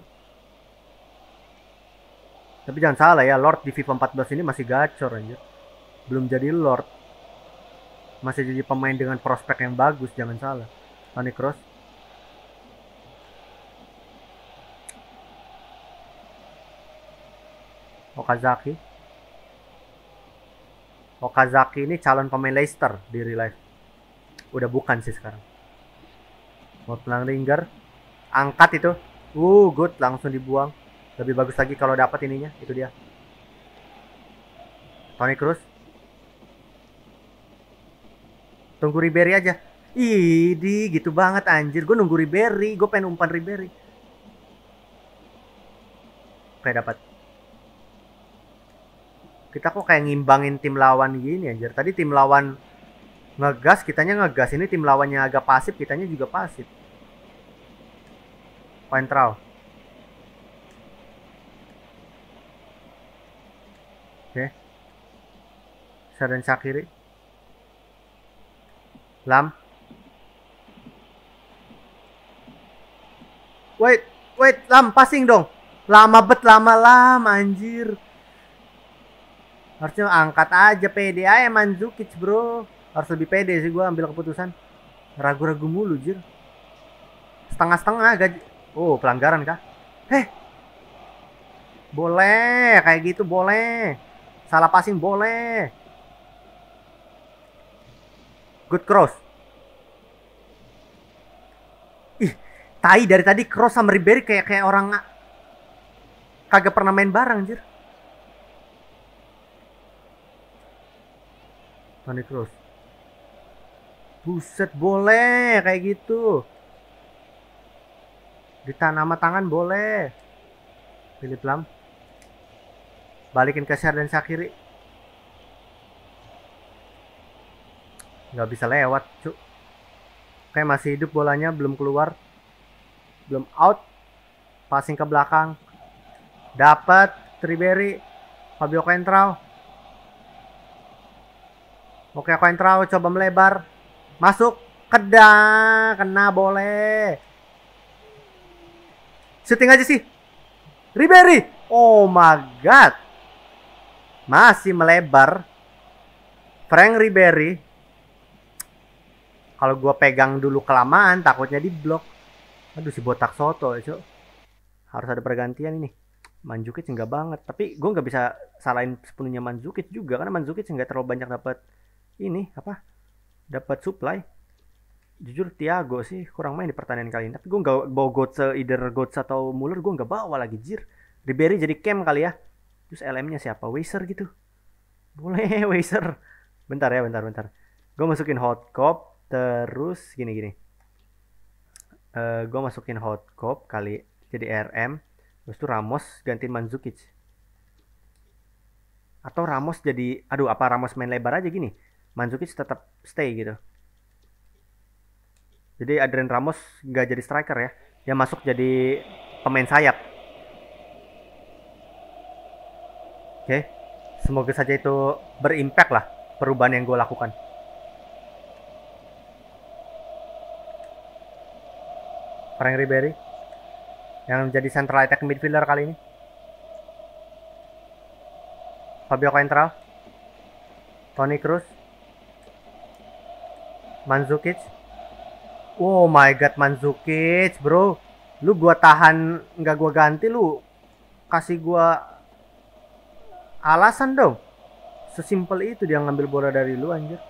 tapi jangan salah ya Lord di FIFA 14 ini masih gacor aja belum jadi Lord masih jadi pemain dengan prospek yang bagus jangan salah Tony Cross. Okazaki. Okazaki ini calon pemain Leicester di real life. Udah bukan sih sekarang. pelang Ringer. Angkat itu. Uh, good. Langsung dibuang. Lebih bagus lagi kalau dapat ininya. Itu dia. Tony Cruz. Tunggu Ribery aja. Idi, gitu banget anjir. Gue nunggu Ribery. Gue pengen umpan Ribery. Kayak dapat kita kok kayak ngimbangin tim lawan gini anjir. Tadi tim lawan ngegas, kitanya ngegas. Ini tim lawannya agak pasif, kitanya juga pasif. Point throw. Oke. Okay. Sadan Sakiri. Lam. Wait, wait, Lam passing dong. Lama bet lama lam anjir harusnya angkat aja pede aja Manzukic bro harus lebih pede sih gue ambil keputusan ragu-ragu mulu jir setengah-setengah gaji oh pelanggaran kah heh boleh kayak gitu boleh salah passing boleh good cross ih tai dari tadi cross sama Ribery kayak kayak orang kagak pernah main bareng jir Tony Cruz, buset boleh kayak gitu ditanam sama tangan boleh Philip Lam balikin ke Syardan Sakiri nggak bisa lewat cuk kayak masih hidup bolanya belum keluar belum out passing ke belakang dapat Triberi Fabio Kentrao Oke, koin terlalu coba melebar. Masuk. Kedah, kena boleh. Shooting aja sih. Ribery. Oh my god. Masih melebar. Frank Ribery. Kalau gue pegang dulu kelamaan takutnya di blok. Aduh si botak soto, ya, Cuk. Harus ada pergantian ini. Manjukit enggak banget, tapi gue nggak bisa salahin sepenuhnya Manjukit juga karena Manjukit enggak terlalu banyak dapat ini apa dapat supply jujur Tiago sih kurang main di pertandingan kali ini tapi gue nggak bawa Gotze either Gotze atau Muller gue nggak bawa lagi jir Ribery jadi cam kali ya terus LM-nya siapa Weiser gitu boleh Weiser bentar ya bentar bentar gue masukin hot cop terus gini gini uh, eh, gue masukin hot cop kali jadi RM terus tuh Ramos gantiin Manzukic atau Ramos jadi aduh apa Ramos main lebar aja gini Manzukic tetap stay gitu. Jadi Adrian Ramos nggak jadi striker ya, dia masuk jadi pemain sayap. Oke, semoga saja itu berimpact lah perubahan yang gue lakukan. Frank Ribery yang jadi central attack midfielder kali ini. Fabio Coentrao, Toni Kroos, Manzukic. Oh my god Manzukic, bro. Lu gua tahan nggak gua ganti lu. Kasih gua alasan dong. Sesimpel itu dia ngambil bola dari lu anjir.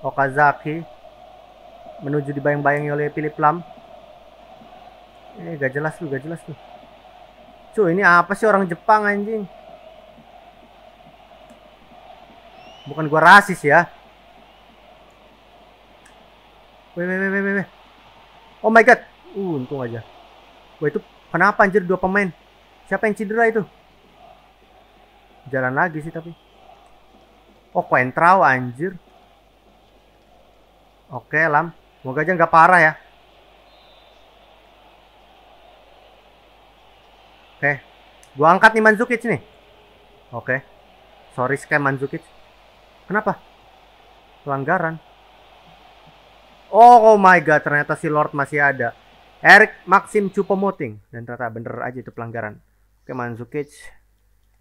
Okazaki menuju dibayang-bayangi oleh Philip Lam. Eh gak jelas lu, gak jelas lu. Cuy, ini apa sih orang Jepang anjing? Bukan gua rasis ya. Weh, weh, weh, weh, weh. Oh my god. Uh, untung aja. Wah itu kenapa anjir dua pemain? Siapa yang cedera itu? Jalan lagi sih tapi. Oh, Quentrao anjir. Oke, Lam. Semoga aja nggak parah ya. Oke. Gua angkat nih Manzukic nih. Oke. Sorry scam Manzukic. Kenapa? Pelanggaran. Oh, oh, my god, ternyata si Lord masih ada. Eric Maxim Chupomoting dan ternyata bener aja itu pelanggaran. Oke, Manzukic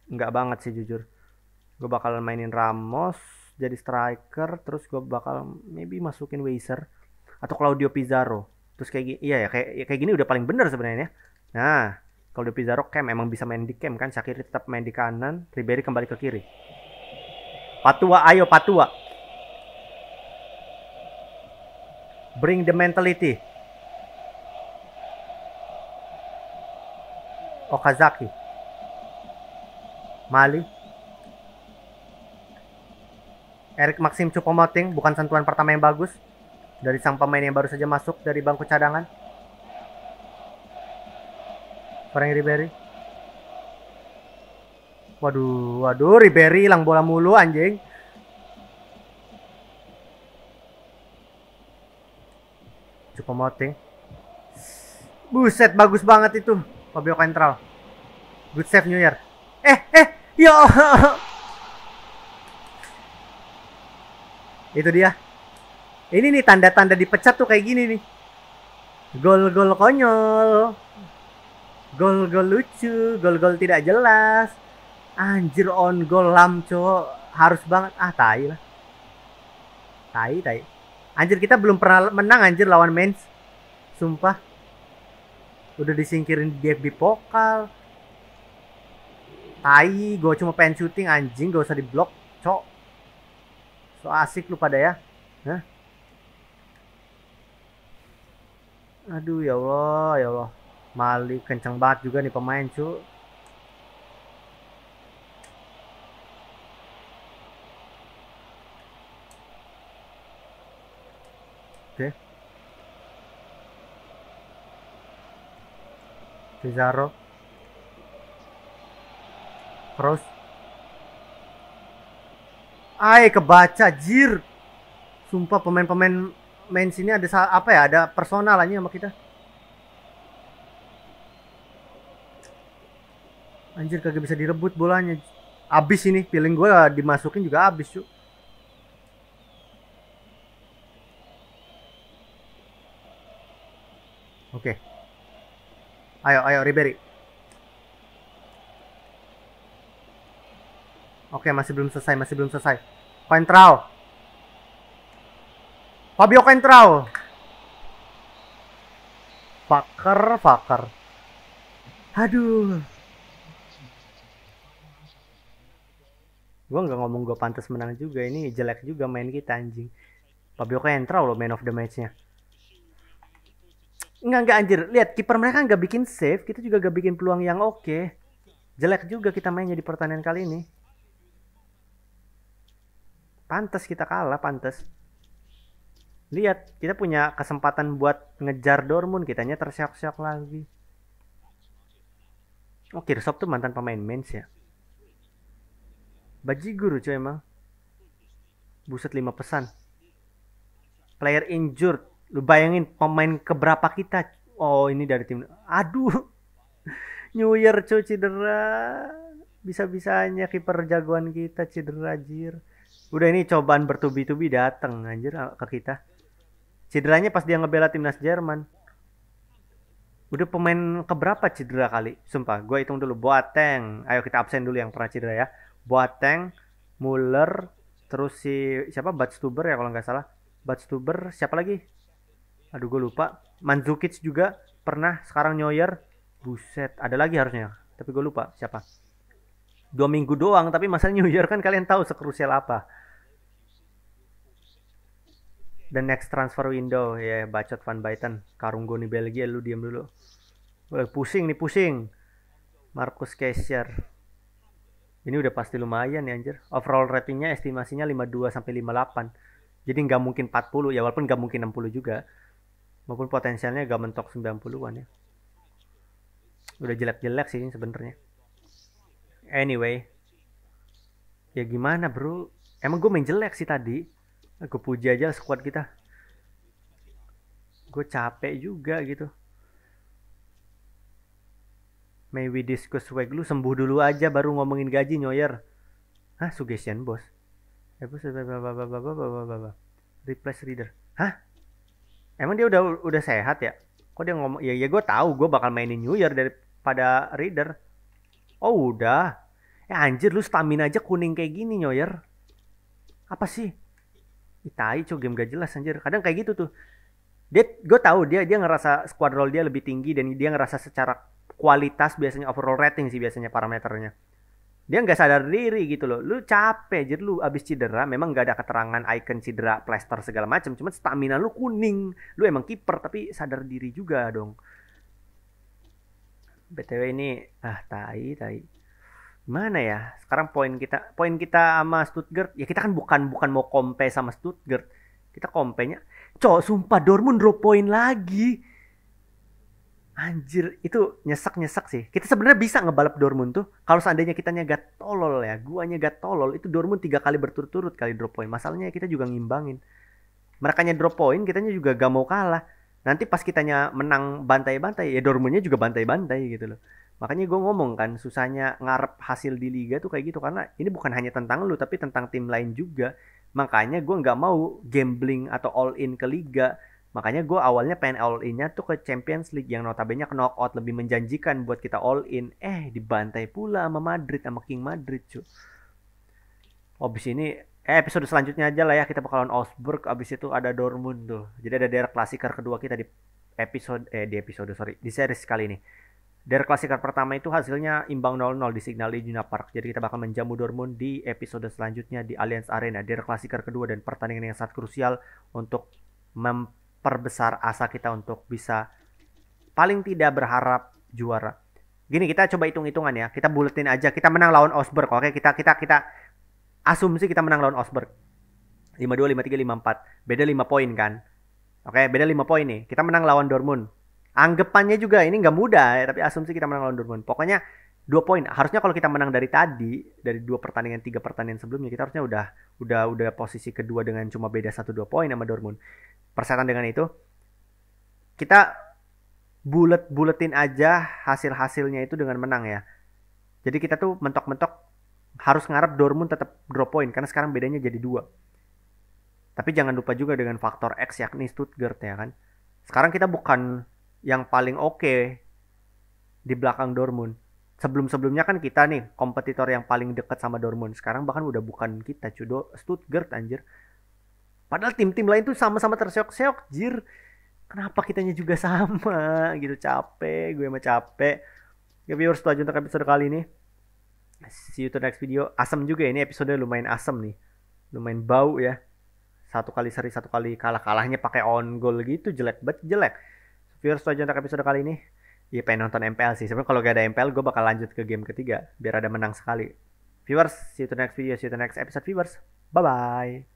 nggak banget sih jujur. Gue bakal mainin Ramos jadi striker, terus gue bakal maybe masukin Weiser atau Claudio Pizarro. Terus kayak gini, iya ya kayak ya kayak gini udah paling bener sebenarnya. Nah, Claudio Pizarro cam emang bisa main di cam kan, Sakiri tetap main di kanan, Ribery kembali ke kiri. Patua, ayo Patua. bring the mentality Okazaki Mali Eric Maxim choupo bukan sentuhan pertama yang bagus dari sang pemain yang baru saja masuk dari bangku cadangan. Frank Ribery. Waduh, waduh Ribery hilang bola mulu anjing. Pemoting. Buset, bagus banget itu. Fabio Central. Good save New Year. Eh, eh, yo, Itu dia. Ini nih tanda-tanda dipecat tuh kayak gini nih. Gol-gol konyol. Gol-gol lucu, gol-gol tidak jelas. Anjir on gol lam cowok harus banget ah tai lah. Tai tai. Anjir kita belum pernah menang anjir lawan mens, Sumpah. Udah disingkirin di FB Pokal. Tai, gue cuma pengen syuting anjing, gak usah di diblok, cok. So asik lu pada ya. Hah? Aduh ya Allah, ya Allah. malik kenceng banget juga nih pemain, cu. Oke. Okay. Pizarro. Terus. Ay, kebaca jir. Sumpah pemain-pemain main sini ada apa ya? Ada personal aja sama kita. Anjir kagak bisa direbut bolanya. Abis ini, feeling gue dimasukin juga abis, cuy. Ayo, ayo, Ribery. Oke, masih belum selesai, masih belum selesai. Cointreau. Fabio Cointreau. Faker, faker. Aduh. Gue nggak ngomong gue pantas menang juga. Ini jelek juga main kita anjing. Fabio Cointreau loh main of the match-nya. Enggak enggak anjir. Lihat kiper mereka nggak bikin save, kita juga nggak bikin peluang yang oke. Jelek juga kita mainnya di pertandingan kali ini. pantas kita kalah, pantas Lihat, kita punya kesempatan buat ngejar Dortmund, kitanya tersiap-siap lagi. Oh, Kirsop tuh mantan pemain Mens ya. Baji guru cuy emang. Buset lima pesan. Player injured Lu bayangin pemain keberapa kita? Oh ini dari tim. Aduh, New Year cu cedera. Bisa-bisanya kiper jagoan kita cedera jir. Udah ini cobaan bertubi-tubi dateng anjir ke kita. Cederanya pas dia ngebela timnas Jerman. Udah pemain keberapa cedera kali? Sumpah, gue hitung dulu. Boateng. Ayo kita absen dulu yang pernah cedera ya. Boateng, Muller, terus si siapa Batstuber ya kalau nggak salah. Batstuber, siapa lagi? aduh gue lupa Manzukic juga pernah sekarang Neuer buset ada lagi harusnya tapi gue lupa siapa dua minggu doang tapi masa Neuer kan kalian tahu sekrusial apa the next transfer window ya yeah, bacot Van Baiten nih Belgia lu diam dulu Boleh pusing nih pusing Markus Kessier ini udah pasti lumayan ya anjir overall ratingnya estimasinya 52 sampai 58 jadi nggak mungkin 40 ya walaupun nggak mungkin 60 juga maupun potensialnya gak mentok 90-an ya udah jelek-jelek sih sebenernya anyway ya gimana bro emang gue main jelek sih tadi gue puji aja squad kita gue capek juga gitu May we discuss swag lu sembuh dulu aja baru ngomongin gaji nyoyer. Hah, suggestion bos. Replace reader. Hah? Emang dia udah udah sehat ya? Kok dia ngomong? Ya ya gue tahu gue bakal mainin New Year daripada Reader. Oh udah. Ya anjir lu stamina aja kuning kayak gini New Year. Apa sih? Itai coba game gak jelas anjir. Kadang kayak gitu tuh. Dia gue tahu dia dia ngerasa squad roll dia lebih tinggi dan dia ngerasa secara kualitas biasanya overall rating sih biasanya parameternya dia nggak sadar diri gitu loh lu capek jadi lu abis cedera memang nggak ada keterangan icon cedera plaster segala macam cuman stamina lu kuning lu emang kiper tapi sadar diri juga dong btw ini ah tai tai mana ya sekarang poin kita poin kita sama Stuttgart ya kita kan bukan bukan mau kompe sama Stuttgart kita kompenya cok sumpah Dortmund drop poin lagi Anjir, itu nyesek-nyesek sih. Kita sebenarnya bisa ngebalap Dortmund tuh. Kalau seandainya kita gak tolol ya, gua gak tolol, itu Dortmund tiga kali berturut-turut kali drop point. Masalahnya kita juga ngimbangin. Merekanya drop point, kitanya juga gak mau kalah. Nanti pas kitanya menang bantai-bantai, ya Dortmundnya juga bantai-bantai gitu loh. Makanya gue ngomong kan, susahnya ngarep hasil di Liga tuh kayak gitu. Karena ini bukan hanya tentang lu, tapi tentang tim lain juga. Makanya gue gak mau gambling atau all in ke Liga Makanya gue awalnya pengen all in-nya tuh ke Champions League yang notabene knockout lebih menjanjikan buat kita all in. Eh dibantai pula sama Madrid sama King Madrid cuy. Abis ini eh episode selanjutnya aja lah ya kita bakalan Augsburg abis itu ada Dortmund tuh. Jadi ada daerah klasikar kedua kita di episode eh di episode sorry di series kali ini. Dari klasikar pertama itu hasilnya imbang 0-0 di Signal Iduna Park. Jadi kita bakal menjamu Dortmund di episode selanjutnya di Allianz Arena. Dari klasikar kedua dan pertandingan yang sangat krusial untuk mem perbesar asa kita untuk bisa paling tidak berharap juara. Gini kita coba hitung-hitungan ya. Kita buletin aja. Kita menang lawan Osberg. Oke, kita kita kita asumsi kita menang lawan Osberg. 52 53 54. Beda 5 poin kan. Oke, beda 5 poin nih. Kita menang lawan Dortmund. Anggapannya juga ini nggak mudah ya, tapi asumsi kita menang lawan Dortmund. Pokoknya dua poin. Harusnya kalau kita menang dari tadi, dari dua pertandingan, tiga pertandingan sebelumnya, kita harusnya udah udah udah posisi kedua dengan cuma beda satu dua poin sama Dortmund persetan dengan itu kita bulet-buletin aja hasil-hasilnya itu dengan menang ya jadi kita tuh mentok-mentok harus ngarep Dortmund tetap drop point karena sekarang bedanya jadi dua tapi jangan lupa juga dengan faktor X yakni Stuttgart ya kan sekarang kita bukan yang paling oke okay di belakang Dortmund sebelum-sebelumnya kan kita nih kompetitor yang paling dekat sama Dortmund. Sekarang bahkan udah bukan kita, Cudo Stuttgart anjir. Padahal tim-tim lain tuh sama-sama terseok-seok, jir. Kenapa kitanya juga sama gitu, capek, gue mah capek. Ya viewers, itu aja untuk episode kali ini. See you to next video. Asem juga ya, ini episode lumayan asem nih. Lumayan bau ya. Satu kali seri, satu kali kalah-kalahnya pakai on goal gitu, jelek banget, jelek. Viewers, itu aja untuk episode kali ini. Ya pengen nonton MPL sih. Sebenernya kalau gak ada MPL, gue bakal lanjut ke game ketiga. Biar ada menang sekali. Viewers, see you to next video, see you to next episode viewers. Bye-bye.